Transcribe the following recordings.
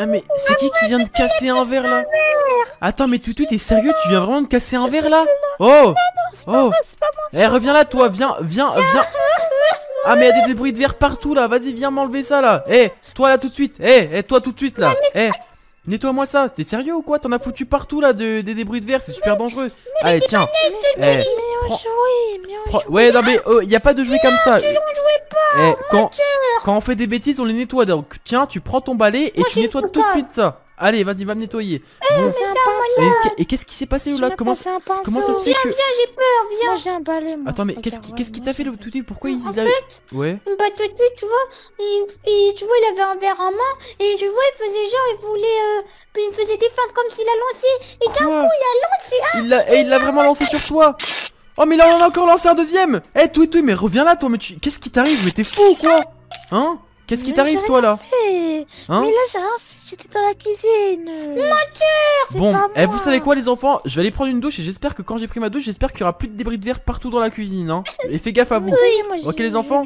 Ah mais c'est qui qui vient de casser un verre là Attends mais suite, t'es sérieux Tu viens vraiment de casser un verre là Oh Oh Eh reviens là toi Viens Viens Viens Ah mais a des débris de verre partout là Vas-y viens m'enlever ça là Eh Toi là tout de suite Eh Eh toi tout de suite là Eh Nettoie-moi ça, c'était sérieux ou quoi T'en as foutu partout là des débris de verre, c'est super dangereux. Allez, tiens. Ouais, non mais il oh, a pas de jouer comme ça. Eh, quand, quand on fait des bêtises, on les nettoie. Donc tiens, tu prends ton balai et tu nettoies tout de suite ça. Allez, vas-y, va me nettoyer. Eh, et, qu'est-ce qui s'est passé là Comment, ça, se fait Viens, viens, j'ai peur, viens. j'ai un balai. Attends, mais qu'est-ce qui qu'est-ce qui t'a fait le tout Pourquoi il En fait, ouais. Bah tu vois, il, tu vois, il avait un verre en main et tu vois, il faisait genre, il voulait, euh, il me faisait des feintes comme s'il a lancé. Et d'un coup, il a lancé. un... il et eh, il l'a vraiment lancé sur toi. Oh mais là on en a encore lancé un deuxième Eh tout tout, tout mais reviens là toi mais tu... Qu'est-ce qui t'arrive Mais t'es fou quoi ah, Hein Qu'est-ce qui t'arrive toi là Hein mais là j'ai rien fait, j'étais dans la cuisine. Menteur. Bon, eh, vous savez quoi les enfants Je vais aller prendre une douche et j'espère que quand j'ai pris ma douche, j'espère qu'il y aura plus de débris de verre partout dans la cuisine. Hein. Et fais gaffe à vous. ok les enfants.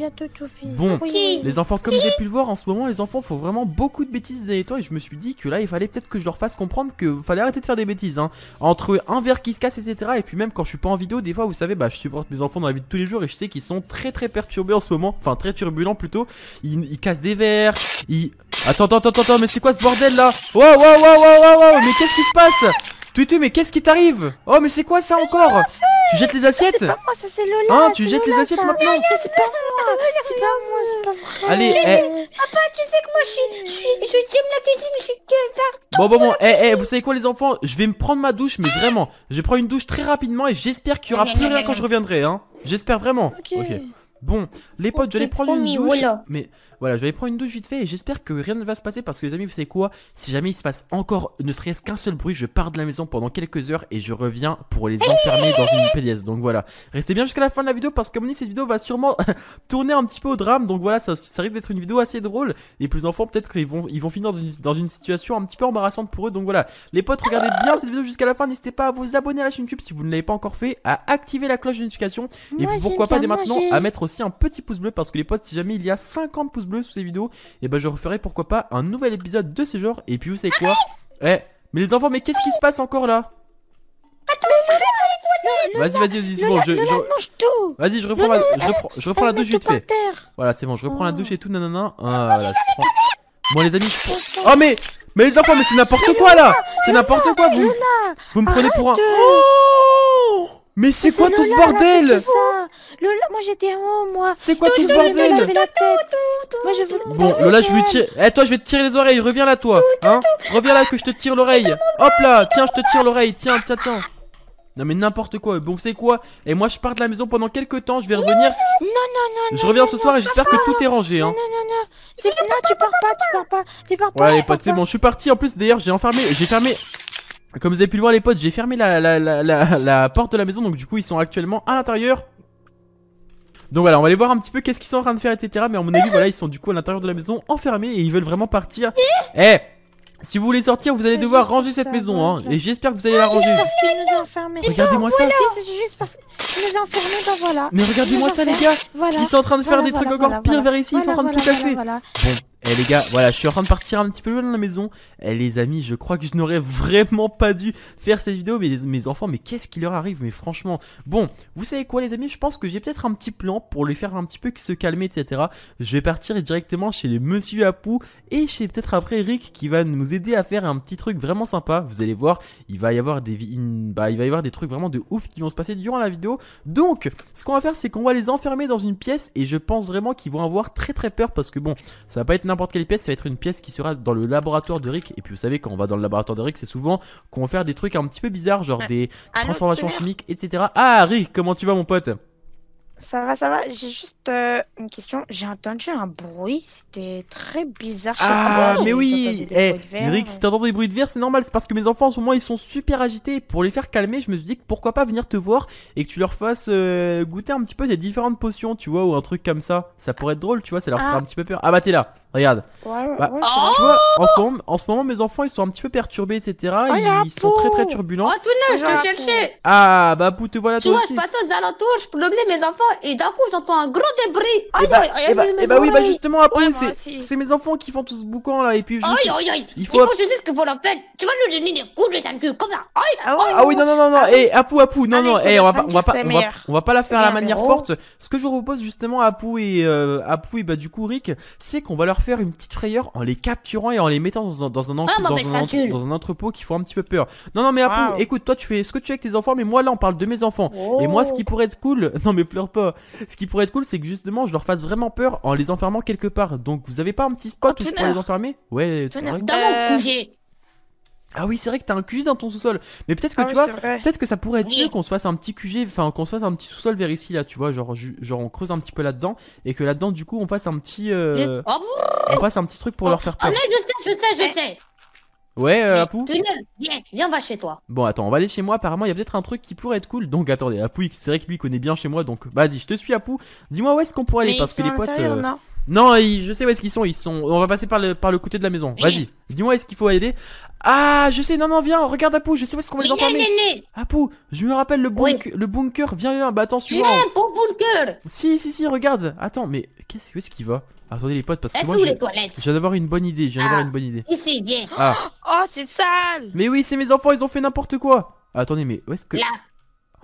Bon, les enfants, comme j'ai pu le voir en ce moment, les enfants font vraiment beaucoup de bêtises derrière toi et je me suis dit que là il fallait peut-être que je leur fasse comprendre que fallait arrêter de faire des bêtises. Hein. Entre un verre qui se casse, etc. Et puis même quand je suis pas en vidéo, des fois vous savez, bah je supporte mes enfants dans la vie de tous les jours et je sais qu'ils sont très très perturbés en ce moment. Enfin très turbulents plutôt. Ils, ils cassent des verres. Ils Attends, attends, attends, attends, mais c'est quoi ce bordel là waouh waouh waouh waouh wow, oh, oh, oh, mais qu'est-ce qui se passe Tutu, mais qu'est-ce qui t'arrive Oh, mais c'est quoi ça encore Tu jettes les assiettes C'est pas moi, ça c'est Lola Hein, tu jettes les assiettes maintenant C'est pas moi, c'est pas moi, c'est pas vrai. Allez, eh Papa, tu sais que moi je suis, je j'aime la cuisine, je suis que Bon, bon, bon, eh, eh, vous savez quoi les enfants Je vais me prendre ma douche, mais vraiment, je prends une douche très rapidement et j'espère qu'il y aura plus rien quand je reviendrai, hein J'espère vraiment Ok Bon, les potes, je vais prendre une douche, mais... Voilà, je vais prendre une douche vite fait et j'espère que rien ne va se passer parce que les amis, vous savez quoi Si jamais il se passe encore ne serait-ce qu'un seul bruit, je pars de la maison pendant quelques heures et je reviens pour les enfermer dans une pièce Donc voilà, restez bien jusqu'à la fin de la vidéo parce que dit cette vidéo va sûrement tourner un petit peu au drame. Donc voilà, ça, risque d'être une vidéo assez drôle. Et plus enfants, peut-être qu'ils vont, ils vont finir dans une, situation un petit peu embarrassante pour eux. Donc voilà, les potes, regardez bien cette vidéo jusqu'à la fin. N'hésitez pas à vous abonner à la chaîne YouTube si vous ne l'avez pas encore fait, à activer la cloche de notification. Et pourquoi pas dès maintenant à mettre aussi un petit pouce bleu parce que les potes, si jamais il y a 50 pouces bleus, sous ces vidéos, et ben je referai pourquoi pas un nouvel épisode de ce genre. Et puis vous savez quoi eh, mais les enfants, mais qu'est-ce qui se passe encore là ah, Vas-y, vas-y, vas-y, c'est bon, je, je... Vas-y, je reprends, la... je reprends, je la douche vite fait. Voilà, c'est bon, je reprends la douche et tout, nanana. Bon, ah, les amis, je... Oh, mais... Mais les enfants, mais c'est n'importe quoi, là C'est n'importe quoi, vous... Vous me prenez pour un... Mais c'est quoi tout ce bordel moi j'étais en moi C'est quoi tout ce bordel Bon, Lola, je vais tirer... Eh, toi, je vais te tirer les oreilles, reviens là, toi hein Reviens là que je te tire l'oreille Hop là Tiens, je te tire l'oreille, tiens, tiens, tiens non mais n'importe quoi, bon c'est quoi Et eh, moi je pars de la maison pendant quelques temps, je vais revenir Non non non Je reviens ce soir et j'espère que tout est rangé hein. Non non non Non, tu pars pas, tu pars pas, tu pars pas Ouais pas c'est bon, je suis parti en plus d'ailleurs j'ai enfermé, j'ai fermé comme vous avez pu le voir les potes, j'ai fermé la, la, la, la, porte de la maison, donc du coup ils sont actuellement à l'intérieur. Donc voilà, on va aller voir un petit peu qu'est-ce qu'ils sont en train de faire, etc. Mais à mon avis, voilà, ils sont du coup à l'intérieur de la maison, enfermés, et ils veulent vraiment partir. Eh Si vous voulez sortir, vous allez devoir ranger cette maison, hein. Et j'espère que vous allez la ranger. parce nous Regardez-moi ça. Mais regardez-moi ça, les gars. Ils sont en train de faire des trucs encore pires vers ici, ils sont en train de tout casser. Eh les gars, voilà, je suis en train de partir un petit peu loin dans la maison. Et eh, les amis, je crois que je n'aurais vraiment pas dû faire cette vidéo. Mais mes enfants, mais qu'est-ce qui leur arrive Mais franchement, bon, vous savez quoi les amis Je pense que j'ai peut-être un petit plan pour les faire un petit peu se calmer, etc. Je vais partir directement chez les Monsieur Apou et chez peut-être après Eric qui va nous aider à faire un petit truc vraiment sympa. Vous allez voir, il va y avoir des, bah, il va y avoir des trucs vraiment de ouf qui vont se passer durant la vidéo. Donc, ce qu'on va faire, c'est qu'on va les enfermer dans une pièce et je pense vraiment qu'ils vont avoir très très peur parce que bon, ça va pas être n'importe quelle pièce, ça va être une pièce qui sera dans le laboratoire de Rick. Et puis vous savez, quand on va dans le laboratoire de Rick, c'est souvent qu'on va faire des trucs un petit peu bizarres, genre des transformations chimiques, etc. Ah Rick, comment tu vas mon pote ça va, ça va. J'ai juste euh, une question. J'ai entendu un bruit. C'était très bizarre. Ah, mais oui Eh, Rick, si t'entends des bruits de verre, c'est normal. C'est parce que mes enfants, en ce moment, ils sont super agités. Pour les faire calmer, je me suis dit que pourquoi pas venir te voir et que tu leur fasses euh, goûter un petit peu des différentes potions, tu vois, ou un truc comme ça. Ça pourrait être drôle, tu vois, ça leur fera ah. un petit peu peur. Ah bah, t'es là Regarde. Bah, ah. tu vois, en ce, moment, mes enfants, ils sont un petit peu perturbés, etc. Oh, ils, sont très très turbulents. Oh, tout je te cherchais. Ah, bah, Pou, te voilà tu vois, je passe aux alentours, je peux l'emmener mes enfants et d'un coup j'entends un gros débris. Eh aïe, bah, eh bah, eh bah, oui, bah justement, après, c'est mes enfants qui font tout ce boucan là, et puis. Je... Aïe, ce faut leur faire, tu vas donner de comme ah, oui, non, non, non, non, ah Apu, Apu, non, ah, non, on va pas, on va la faire à la manière forte. Ce que je vous propose justement, Apu et euh, Apu et bah du coup Rick, c'est qu'on va leur faire une petite frayeur en les capturant et en les mettant dans un dans ah, entrepôt qui font un petit peu peur. Non, non, mais Apu, écoute, toi tu fais ce que tu fais avec tes enfants, mais moi là on parle de mes enfants. Et moi, ce qui oh. pourrait être cool, non mais pleure ce qui pourrait être cool, c'est que justement, je leur fasse vraiment peur en les enfermant quelque part. Donc, vous avez pas un petit spot où je pourrais les enfermer Ouais, euh, Ah oui, c'est vrai que t'as un QG dans ton sous-sol. Mais peut-être que ah tu vois, peut-être que ça pourrait être mieux qu'on se fasse un petit QG, enfin qu'on se fasse un petit sous-sol vers ici là, tu vois, genre genre on creuse un petit peu là-dedans et que là-dedans du coup on fasse un petit euh, oh, on fasse un petit truc pour leur faire oh, peur. Ah oh mais je sais, je sais, je sais. Ouais, euh, Apu viens, viens, va chez toi. Bon, attends, on va aller chez moi. Apparemment, il y a peut-être un truc qui pourrait être cool. Donc, attendez, Apu, c'est vrai que lui connaît bien chez moi. Donc, vas-y, je te suis, Apu Dis-moi où est-ce qu'on pourrait aller parce que les potes. Euh, non, je sais où est-ce qu'ils sont. Ils sont. On va passer par le, par le côté de la maison. Vas-y, dis-moi est-ce qu'il faut aider. Ah, je sais, non, non, viens, regarde Apu, je sais où est-ce qu'on va les entendre Apu, je me rappelle le, le bunker. Viens, viens, bah attends, suis bunker. Si, si, si, regarde. Attends, mais qu'est-ce où est-ce qu'il va Attendez les potes parce que moi où les toilettes je viens d'avoir une bonne idée, je viens d'avoir ah, une bonne idée. Ici, viens. Ah. Oh, c'est sale. Mais oui, c'est mes enfants, ils ont fait n'importe quoi. Attendez, mais où est-ce que Là.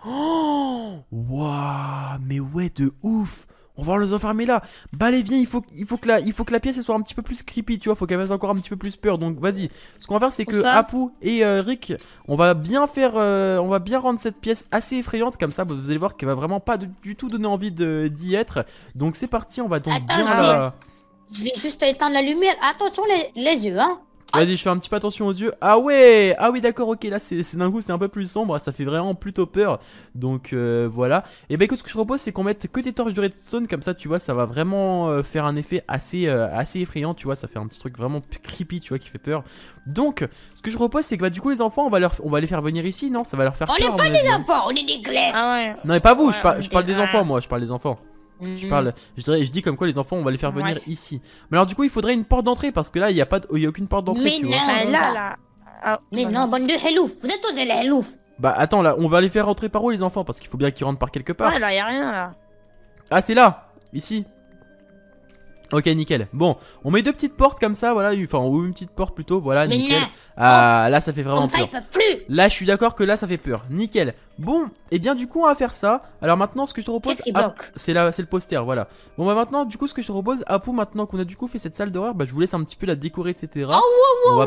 Oh Waouh, mais ouais de ouf. On va les enfermer là. Bah allez, viens, il faut, il, faut que la, il faut que la pièce soit un petit peu plus creepy, tu vois. Faut qu'elle fasse encore un petit peu plus peur. Donc vas-y. Ce qu'on va faire, c'est que Apu et euh, Rick, on va bien faire. Euh, on va bien rendre cette pièce assez effrayante. Comme ça, vous allez voir qu'elle va vraiment pas du tout donner envie d'y être. Donc c'est parti, on va donc bien je vais juste éteindre la lumière. Attention les, les yeux, hein. Ah. Vas-y, je fais un petit peu attention aux yeux. Ah ouais Ah oui, d'accord, ok, là, c'est d'un coup, c'est un peu plus sombre, ça fait vraiment plutôt peur. Donc, euh, voilà. Et eh bah ben, écoute, ce que je propose, c'est qu'on mette que des torches de redstone, comme ça, tu vois, ça va vraiment euh, faire un effet assez, euh, assez effrayant, tu vois, ça fait un petit truc vraiment creepy, tu vois, qui fait peur. Donc, ce que je propose, c'est que bah du coup, les enfants, on va, leur, on va les faire venir ici, non Ça va leur faire peur. On est pas des enfants, on est des clés ah Non, mais pas vous, je parle des enfants, moi, je parle des enfants. Je mhm. parle, je, dirais, je dis comme quoi les enfants, on va les faire venir ici. Mais alors du coup, il faudrait une porte d'entrée parce que là, il n'y a pas, de, a aucune porte d'entrée. Mais non, vois. Bah, là, mais non, de vous êtes tous les Bah attends, là, on va les faire rentrer par où les enfants Parce qu'il faut bien qu'ils rentrent par quelque part. Ah, là, y a rien là. Ah, c'est là, ici. Ok, nickel. Bon, on met deux petites portes comme ça, voilà, enfin, ou une petite porte plutôt, voilà, nickel. Là, ah, oh, là, ça fait vraiment peur. Là, je suis d'accord que là, ça fait peur. Nickel. Bon, et eh bien, du coup, on va faire ça. Alors maintenant, ce que je te propose. Ah, c'est c'est le poster, voilà. Bon, bah maintenant, du coup, ce que je te propose, Apu, ah, maintenant qu'on a du coup fait cette salle d'horreur, bah, je vous laisse un petit peu la décorer, etc. Ah, on va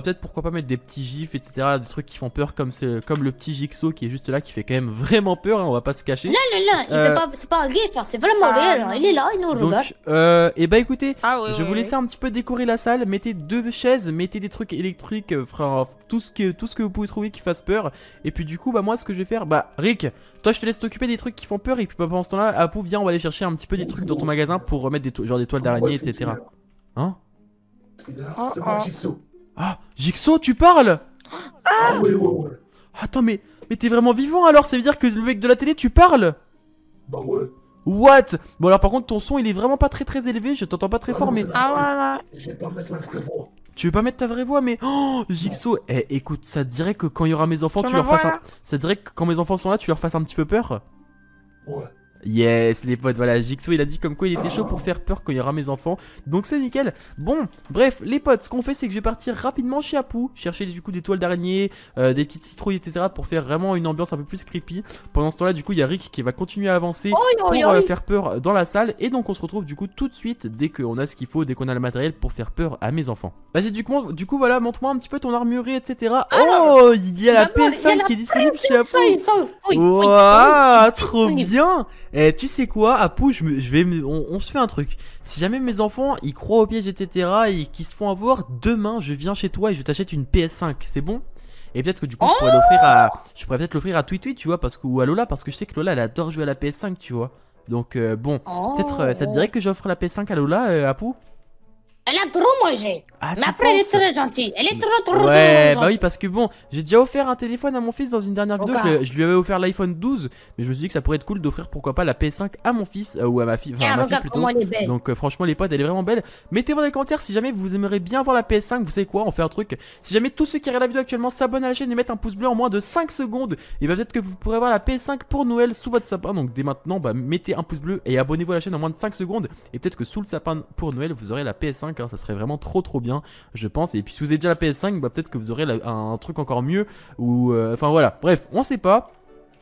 peut-être, pourquoi pas mettre des petits gifs, etc. Des trucs qui font peur, comme, comme le petit Jigsaw qui est juste là, qui fait quand même vraiment peur, hein, on va pas se cacher. Là, là, là, il euh, c'est pas, un gif, hein, c'est vraiment réel. Hein. Il est là, il nous regarde. Euh, et eh bah ben, écoutez, ah je vais vous laisser un petit peu décorer la salle, mettez deux chaises, mettez des trucs électriques, euh, enfin tout ce que tout ce que vous pouvez trouver qui fasse peur. Et puis du coup, bah moi ce que je vais faire, bah Rick, toi je te laisse t'occuper des trucs qui font peur et puis bah, pendant ce temps-là, Apu viens, on va aller chercher un petit peu des trucs dans ton magasin pour remettre des genre des toiles d'araignée, etc. Hein ah, ah, ah Jigsaw, tu parles ah Attends, mais, mais t'es vraiment vivant alors Ça veut dire que le mec de la télé, tu parles Bah ouais. What Bon alors par contre ton son il est vraiment pas très très élevé, je t'entends pas très ah, fort mais... Ah ouais Je pas mettre ma vraie voix. Tu veux pas mettre ta vraie voix mais... Oh Eh écoute, ça te dirait que quand il y aura mes enfants, tu leur fasses un... Ça te dirait que quand mes enfants sont là, tu leur fasses un petit peu peur Ouais. Yes, les potes, voilà, Jixo il a dit comme quoi il était chaud pour faire peur quand il y aura mes enfants. Donc c'est nickel. Bon, bref, les potes, ce qu'on fait, c'est que je vais partir rapidement chez Apu, chercher du coup des toiles d'araignée, euh, des petites citrouilles, etc. pour faire vraiment une ambiance un peu plus creepy. Pendant ce temps-là, du coup, il y a Rick qui va continuer à avancer pour euh, faire peur dans la salle. Et donc on se retrouve du coup tout de suite dès qu'on a ce qu'il faut, dès qu'on a le matériel pour faire peur à mes enfants. Vas-y, du coup, du coup voilà, montre-moi un petit peu ton armurerie, etc. oh, il y a la PS5 qui est disponible chez Apu. Oh trop bien eh, tu sais quoi, Apu, je, vais, on, se fait un truc. Si jamais mes enfants, ils croient au piège, etc., et qu'ils se font avoir, demain, je viens chez toi et je t'achète une PS5. C'est bon et peut-être que du coup, je pourrais oh l'offrir à, je pourrais peut-être l'offrir à Tweet tu vois, parce que ou à Lola, parce que je sais que Lola, elle adore jouer à la PS5, tu vois. Donc euh, bon, oh. peut-être euh, ça te dirait que j'offre la PS5 à Lola, euh, Apu elle a trop mangé. Ah, mais après, elle est très gentille. Elle est trop, trop, ouais, bah oui, parce que bon, j'ai déjà offert un téléphone à mon fils dans une dernière vidéo. Je, lui avais offert l'iPhone 12, mais je me suis dit que ça pourrait être cool d'offrir pourquoi pas la PS5 à mon fils euh, ou à ma fille. Donc, euh, franchement, les potes, elle est vraiment belle. Mettez-moi dans les commentaires si jamais vous aimeriez bien voir la PS5. Vous savez quoi On fait un truc. Si jamais tous ceux qui regardent la vidéo actuellement s'abonnent à la chaîne et mettent un pouce bleu en moins de 5 secondes, et eh bah ben, peut-être que vous pourrez voir la PS5 pour Noël sous votre sapin. Donc, dès maintenant, bah mettez un pouce bleu et abonnez-vous à la chaîne en moins de 5 secondes. Et peut-être que sous le sapin pour Noël, vous aurez la PS5. Hein, ça serait vraiment trop trop bien, je pense. Et puis si vous avez déjà la PS5, bah, peut-être que vous aurez un, truc encore mieux, ou... Euh, enfin voilà, bref, on sait pas.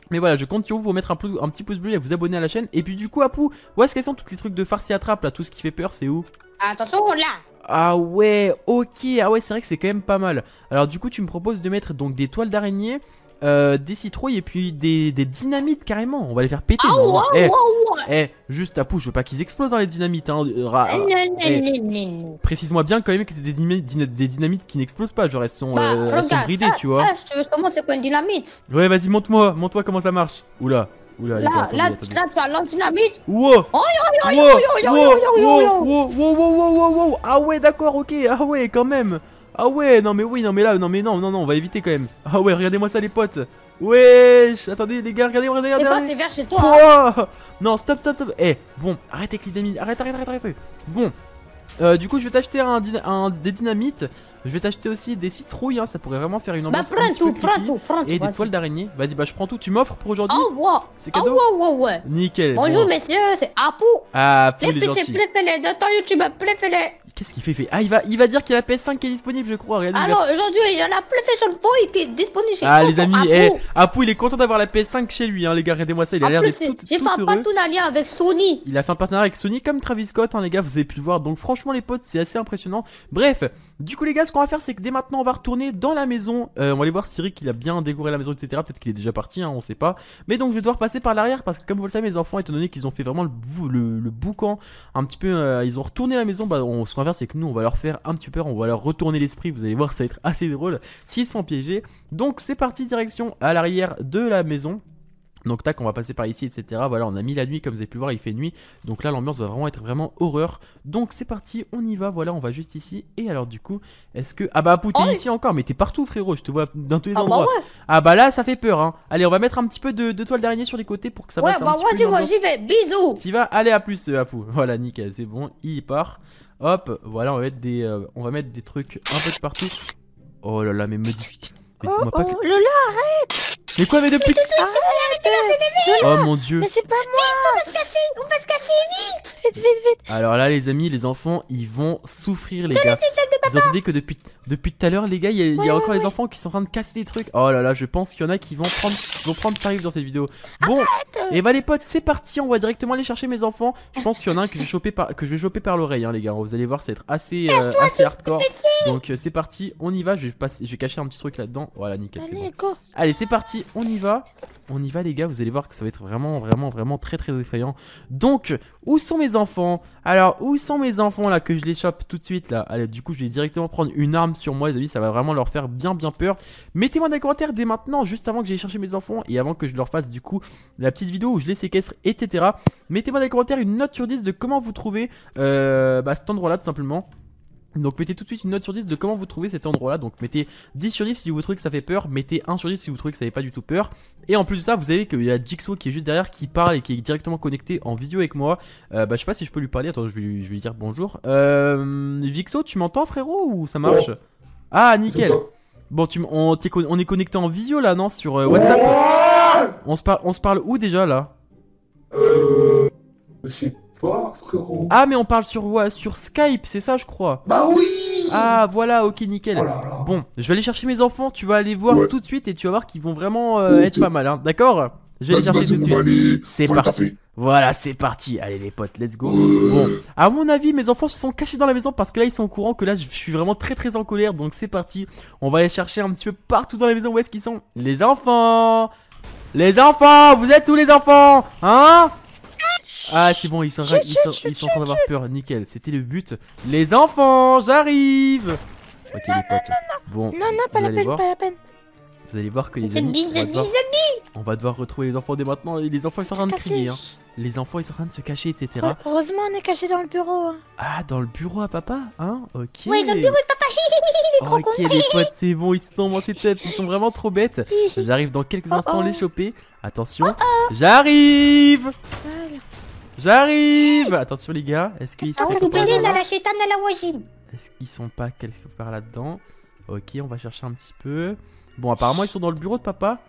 Mais voilà, je compte sur vous pour mettre un, petit pouce bleu et vous abonner à la chaîne. Et puis du coup, Apu où est-ce qu'elles sont toutes les trucs de farce et attrape là Tout ce qui fait peur, c'est où Attention, là ah ouais, ok, ah ouais, c'est vrai que c'est quand même pas mal. Alors du coup, tu me proposes de mettre donc des toiles d'araignée, euh, des citrouilles et puis des, des, dynamites carrément. On va les faire péter. Ah, eh, eh, juste à pouce, je veux pas qu'ils explosent dans hein, les dynamites. Hein. Précise-moi bien quand même que c'est des, dynamites qui n'explosent pas. Genre elles sont, bah, euh, bridées, tu vois. comment c'est quoi une dynamite Ouais, vas-y, monte moi monte moi comment ça marche. Oula. là, là, tu as la dynamite. Wow. Wow. Wow. Wow. Wow. Wow. Wow. Ah ouais, d'accord, ok. Ah ouais, quand même. Ah ouais, non mais oui, non mais là, non mais non, non, non, on va éviter quand même. Ah ouais, regardez-moi ça les potes. Wesh Attendez les gars, regardez regardez, regardez. C'est vert chez toi. Hein. non, stop, stop, stop. Eh, bon, arrêtez avec les dynamites. Arrête, arrête, arrête, arrête. Bon. Euh, du coup, je vais t'acheter un, un, des dynamites je vais t'acheter aussi des citrouilles, hein, ça pourrait vraiment faire une bah, ambiance. Bah prends tout, prends tout, prends tout. Et des toiles d'araignée. Vas-y, bah je prends tout. Tu m'offres pour aujourd'hui Oh ouais. C'est cadeau. Oh ouais, Nickel. Bonjour messieurs, c'est Apu. Ah, les, les PC de ton YouTube préféré. Qu'est-ce qu'il fait, Ah, il va, il va dire qu'il y a la PS5 qui est disponible, je crois. Alors aujourd'hui, il y a la PlayStation 4 qui est disponible chez Ah, les amis, eh, Apu. il est content d'avoir la PS5 chez lui, hein, les gars. Regardez-moi ça, il a l'air de tout, J'ai fait un partenariat avec Sony. Il a fait un partenariat avec Sony comme Travis Scott, hein, les gars. Vous avez pu le voir. Donc franchement, les potes, c'est assez impressionnant. Bref, du coup, les gars, ce qu'on va faire, c'est que dès maintenant, on va retourner dans la maison. Euh, on va aller voir Cyril qu'il a bien décoré la maison, etc. Peut-être qu'il est déjà parti, hein, on sait pas. Mais donc, je vais devoir passer par l'arrière parce que, comme vous le savez, mes enfants, étant donné qu'ils ont fait vraiment le, boucan, un petit peu, euh, ils ont retourné la maison. Bah, on, ce qu'on va faire, c'est que nous, on va leur faire un petit peu peur, on va leur retourner l'esprit. Vous allez voir, ça va être assez drôle s'ils se font piéger. Donc, c'est parti, direction à l'arrière de la maison. Donc tac, on va passer par ici, etc. Voilà, on a mis la nuit, comme vous avez pu voir, il fait nuit. Donc là, l'ambiance va vraiment être vraiment horreur. Donc c'est parti, on y va, voilà, on va juste ici. Et alors du coup, est-ce que... Ah bah Apu, t'es oh, ici encore, mais t'es partout frérot, je te vois dans tous les ah bah endroits. Ah bah là, ça fait peur, hein. Allez, on va mettre un petit peu de, toile d'araignée sur les côtés pour que ça ouais, bah, un petit peu moi, j'y vais, bisous T'y vas Allez, à plus, Apu. Euh, voilà, nickel, c'est bon, il part. Hop, voilà, on va mettre des, euh, on va mettre des trucs un peu de partout. Oh là là, mais me dis... oh, oh, Lola, arrête mais quoi, mais depuis. Oh mon dieu. Mais c'est pas moi. on va se cacher, on va se cacher, vite. Vite, vite, Alors là, les amis, les enfants, ils vont souffrir, les gars. Vous entendez que depuis depuis tout à l'heure, les gars, il y a, encore les enfants qui sont en train de casser des trucs. Oh là là, je pense qu'il y en a qui vont prendre, vont prendre tarif dans cette vidéo. Bon, et eh bah ben, les potes, c'est parti, on va directement aller chercher mes enfants. Je pense qu'il y en a un que je vais choper par, que je vais choper par l'oreille, hein, les gars. Vous allez voir, ça va être assez, euh, assez hardcore. Donc euh, c'est parti, on y va. Je vais passer, je vais cacher un petit truc là-dedans. Voilà, nickel. c'est bon. allez c'est parti on y va on y va les gars, vous allez voir que ça va être vraiment, vraiment, vraiment très, très effrayant. Donc, où sont mes enfants Alors, où sont mes enfants là que je les chope tout de suite là Allez, du coup, je vais directement prendre une arme sur moi, les amis, ça va vraiment leur faire bien, bien peur. Mettez-moi dans les commentaires dès maintenant, juste avant que j'aille chercher mes enfants et avant que je leur fasse du coup la petite vidéo où je les séquestre, etc. Mettez-moi dans les commentaires une note sur 10 de comment vous trouvez euh, bah, cet endroit là tout simplement. Donc mettez tout de suite une note sur 10 de comment vous trouvez cet endroit là Donc mettez 10 sur 10 si vous trouvez que ça fait peur Mettez 1 sur 10 si vous trouvez que ça fait pas du tout peur Et en plus de ça vous savez qu'il y a Jigsaw qui est juste derrière Qui parle et qui est directement connecté en visio avec moi euh, Bah je sais pas si je peux lui parler Attends je vais, lui, dire bonjour euh, tu m'entends frérot ou ça marche Ah nickel Bon tu on, on, est connecté en visio là non sur euh, WhatsApp on se, parle, on se parle où déjà là Euh... Ah, mais on parle sur, sur Skype, c'est ça, je crois. Bah oui Ah, voilà, ok, nickel. Oh bon, je vais aller chercher mes enfants, tu vas aller voir tout de suite et tu vas voir qu'ils vont vraiment euh, être pas mal, hein, d'accord je vais les chercher tout de suite. C'est parti. Voilà, c'est parti. Allez les potes, let's go. Bon, à mon avis, mes enfants se sont cachés dans la maison parce que là ils sont au courant que là je suis vraiment très très en colère. Donc c'est parti. On va aller chercher un petit peu partout dans la maison où est-ce qu'ils sont. Les enfants. Les enfants, vous êtes tous les enfants Hein ah, c'est bon, ils sont, ils sont, ils sont en train d'avoir peur. Nickel, c'était le but. Les enfants, j'arrive Ok, les potes. Non, bon, non, pas, la peine, pas la peine. Vous allez voir que les amis, on, va devoir, retrouver les enfants dès maintenant. Les enfants, ils sont en train de crier. Hein. Les enfants, ils sont en train de se cacher, etc. Heureusement, on est caché dans le bureau. Hein. Ah, dans le bureau à papa Hein Ok. Ouais dans le bureau de papa. Il est trop ok, les potes, c'est bon, ils sont dans ces têtes. Ils sont vraiment trop bêtes. J'arrive dans quelques oh, instants à oh. les choper. Attention, oh, j'arrive J'arrive Attention les gars, est-ce qu'ils ah, sont Est-ce qu'ils sont pas quelque part là-dedans Ok, on va chercher un petit peu. Bon, apparemment ils sont dans le bureau de papa.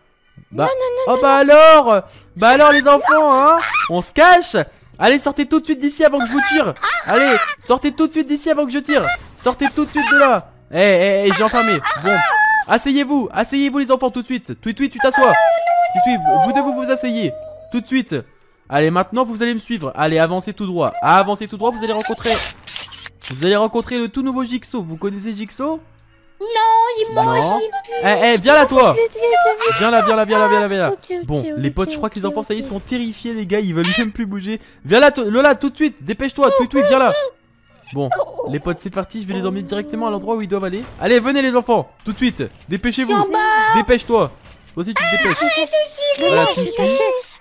Bah... oh bah alors Bah alors les enfants, hein On se cache Allez, sortez tout de suite d'ici avant que je vous tire Allez, sortez tout de suite d'ici avant que je tire Sortez tout de suite de là Eh, eh, eh j'ai enfermé Bon, asseyez-vous Asseyez-vous les enfants tout de suite Tweet, tweet, tu t'assois ah, Vous deux, vous vous asseyez Tout de suite Allez, maintenant, vous allez me suivre. Allez, avancez tout droit. Avancez tout droit, vous allez rencontrer... Vous allez rencontrer le tout nouveau Jigsaw. Vous connaissez Jigsaw non, il mange. Eh, eh, viens là, toi. Viens là, viens là, viens là, viens là, viens là. Ah, bon, les potes, je crois que les enfants, ça y sont terrifiés, les gars. Ils veulent même plus bouger. Viens là, Lola, tout de suite. Dépêche-toi, tout de suite, viens là. Bon, les potes, c'est parti. Je vais les emmener directement à l'endroit où ils doivent aller. Allez, venez, les enfants, tout de suite. Dépêchez-vous. Dépêche-toi. Vas-y tu te dépêches.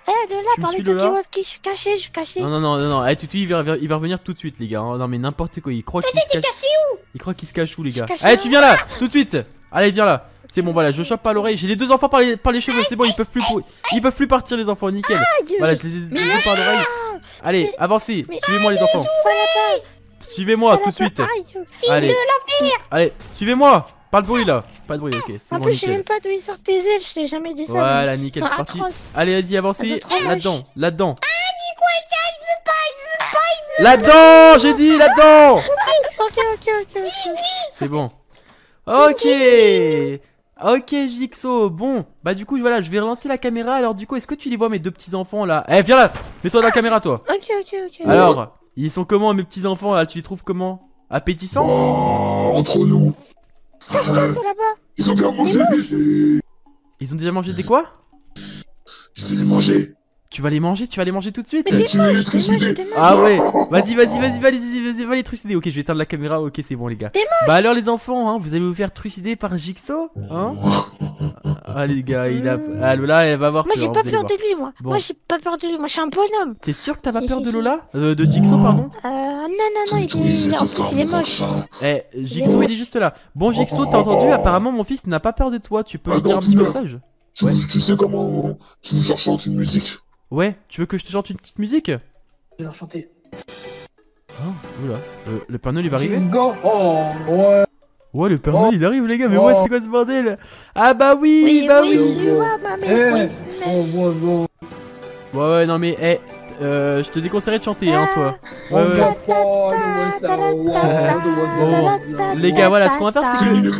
Eh, de là, les Wolf qui je suis caché, je suis caché. Non, non, non, non, non. Eh, tout suite, il va, il va revenir tout de suite, les gars. Oh, non, mais n'importe quoi, il croit qu'il se cache. où Il croit qu'il se cache où, les gars Allez, eh, tu viens là, tout de suite. Allez, viens là. C'est bon, voilà, je chope pas l'oreille. J'ai les deux enfants par les, par les cheveux, c'est bon, ils peuvent plus ils peuvent plus partir, les enfants, nickel. Voilà, je les ai par l'oreille. Allez, avancez, suivez-moi, les enfants. Suivez-moi tout de suite. Allez, allez suivez-moi. Pas de bruit là Pas de bruit, ok. En plus, je sais même pas d'où ils sortent tes ailes, je t'ai jamais dit ça. Voilà, nickel, c'est parti. Allez, vas-y, avancez. Ah, là-dedans, là-dedans. Ah, il veut pas, il veut pas, Là-dedans, j'ai dit, là-dedans Ok, ok, ok. C'est bon. Ok Ok Jixo, bon, bah du coup voilà, je vais relancer la caméra, alors du coup, est-ce que tu les vois mes deux petits-enfants là Eh, viens là Mets-toi dans la caméra toi Ok, ok, ok. Alors, ils sont comment mes petits-enfants là Tu les trouves comment Appétissants Entre nous Casse-toi, toi, euh, là-bas Ils ont déjà mangé des... Ils ont déjà mangé des quoi Ils ont déjà mangé tu vas les manger, tu vas les manger tout de suite. Mais Ah ouais. Vas-y, vas-y, vas-y, vas-y, vas-y, va les trucider. Ok, je vais éteindre la caméra. Ok, c'est bon les gars. Bah alors les enfants, hein, vous allez vous faire trucider par Jigsaw, hein Ah les gars, il a. Ah Lola, elle va avoir moi, Moi j'ai pas peur de lui, moi. Moi j'ai pas peur de lui. Moi je suis un bonhomme. T'es sûr que t'as pas peur de Lola euh, De Jigsaw, pardon Euh, non, non, non, il est. En plus, il est moche. Eh, Jigsaw, il est juste là. Bon, Jigsaw, t'as entendu oh. Apparemment, mon fils n'a pas peur de toi. Tu peux ah lui dire un petit message Tu, sais comment hein. tu cherches une musique Ouais, tu veux que je te chante une petite musique Je vais Oh, oula, euh, le Père il va arriver oh, ouais. ouais, le Père il arrive les gars, mais what, oh. c'est quoi ce bordel Ah bah oui, bah oui, Vois, bah, Ouais, ouais, non mais, eh, euh, je te déconseillerais de chanter, hein, toi. Ah. les gars, voilà, ce qu'on va faire, c'est que...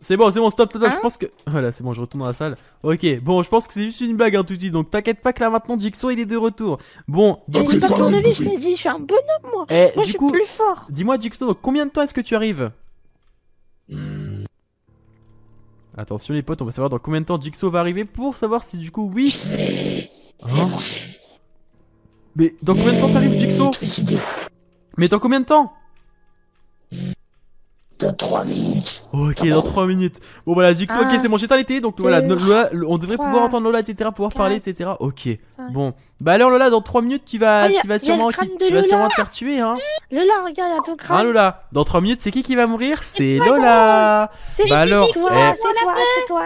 C'est bon, c'est bon, stop, stop, stop, je hein pense que... Voilà, c'est bon, je retourne dans la salle. Ok, bon, je pense que c'est juste une blague, hein, suite, donc t'inquiète pas que là, maintenant, Jigsaw, il est de retour. Bon, de je dit, je suis un bonhomme, moi eh, Moi, je suis plus fort Dis-moi, Jigsaw, combien de temps est-ce que tu arrives hmm. Attention, les potes, on va savoir dans combien de temps Jigsaw va arriver pour savoir si, du coup, oui... Mais dans combien de temps t'arrives, Jigsaw Mais dans combien de temps Dans 3 minutes. Ok, dans 3 minutes. Bon, voilà, Jigsaw, ok, ah. c'est bon, j'étais à Donc voilà, on devrait pouvoir entendre Lola, etc., pouvoir parler, etc. Ok, bon. Bah alors Lola, dans 3 minutes, tu vas, ah, tu vas sûrement, tu vas sûrement te faire tuer, hein. Lola, regarde, il y a ton crâne. Ah Lola Dans 3 minutes, c'est qui qui va mourir C'est Lola. Bah, eh. C'est toi, c'est toi, c'est toi, c'est eh. toi,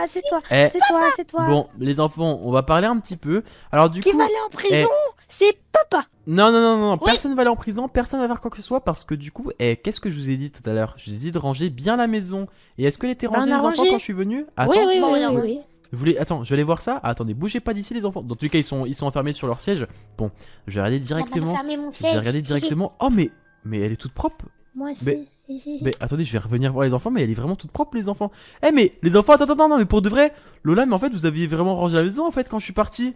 c'est toi, c'est toi. Bon, les enfants, on va parler un petit peu. Alors du coup, qui va aller en eh. prison C'est papa. Non, non, non, non, personne va aller en prison, personne va faire quoi que ce soit parce que du coup, eh, qu'est-ce que je vous ai dit tout à l'heure Je vous ai dit de ranger bien la maison. Et est-ce qu'elle était rangée, bah, les enfants, quand je suis venu Attends, oui, oui, oui. oui. oui. Vous voulez. Attends, je vais aller voir ça. Ah, attendez, bougez pas d'ici, les enfants. Dans tous les cas, ils sont, ils sont enfermés sur leur siège. Bon, je vais regarder directement. je vais regarder directement. Oh, mais, mais elle est toute propre. Moi aussi. Mais... attendez, je vais revenir voir les enfants, mais elle est vraiment toute propre, les enfants. Eh, mais les enfants, attends, attends, non, mais pour de vrai, Lola, mais en fait, vous aviez vraiment rangé la maison en fait quand je suis parti.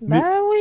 Bah oui.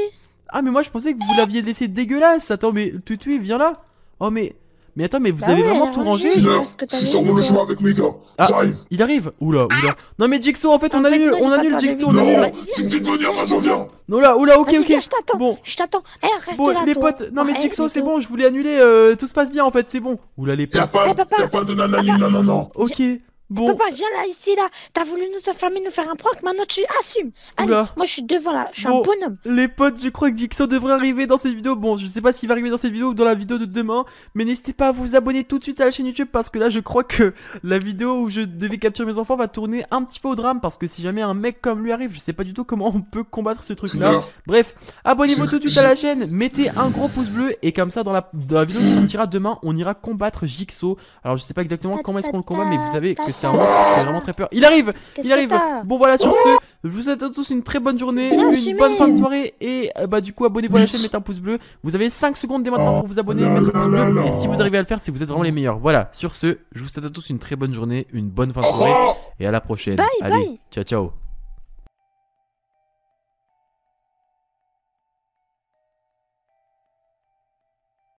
Ah, mais moi, je pensais que vous l'aviez laissé dégueulasse. Attends, mais tu viens là. Oh, mais mais attends, mais vous bah avez vraiment tout rangé Je sors ah, J'arrive. Il arrive Oula, oula. Ah non, mais Jigsaw, en fait, on annule, on annule Jigsaw, on annule. Tu me dis venir, Non, là, oula, ok, ok. Je t'attends. Bon, je t'attends. Eh, reste bon, Les potes, non, oh, mais eh, Jigsaw, c'est bon, je voulais annuler. Euh, tout se passe bien, en fait, c'est bon. Oula, les potes. Eh, y'a pas de nanani, non, non, non. Ok. Bon. Papa, viens là, ici, là. T'as voulu nous enfermer, nous faire un proc, maintenant tu assumes. moi je suis devant là, je suis un bonhomme. Les potes, je crois que Jixo devrait arriver dans cette vidéo. Bon, je sais pas s'il va arriver dans cette vidéo ou dans la vidéo de demain, mais n'hésitez pas à vous abonner tout de suite à la chaîne YouTube parce que là, je crois que la vidéo où je devais capturer mes enfants va tourner un petit peu au drame parce que si jamais un mec comme lui arrive, je sais pas du tout comment on peut combattre ce truc-là. Bref, abonnez-vous tout de suite à la chaîne, mettez un gros pouce bleu et comme ça, dans la, la vidéo qui sortira demain, on ira combattre Jigsaw. Alors, je sais pas exactement comment est-ce qu'on le combat, mais vous savez que c'est un monstre vraiment très peur. Il arrive Il arrive Bon voilà sur ce, oh je vous souhaite à tous une très bonne journée, une bonne fin de soirée et euh, bah du coup abonnez-vous à la chaîne, mettez un pouce bleu. Vous avez 5 secondes dès maintenant pour vous abonner, oh mettre un pouce bleu et si vous arrivez à le faire, c'est vous êtes vraiment les meilleurs. Voilà, sur ce, je vous souhaite à tous une très bonne journée, une bonne fin de soirée oh et à la prochaine. Allez, ciao ciao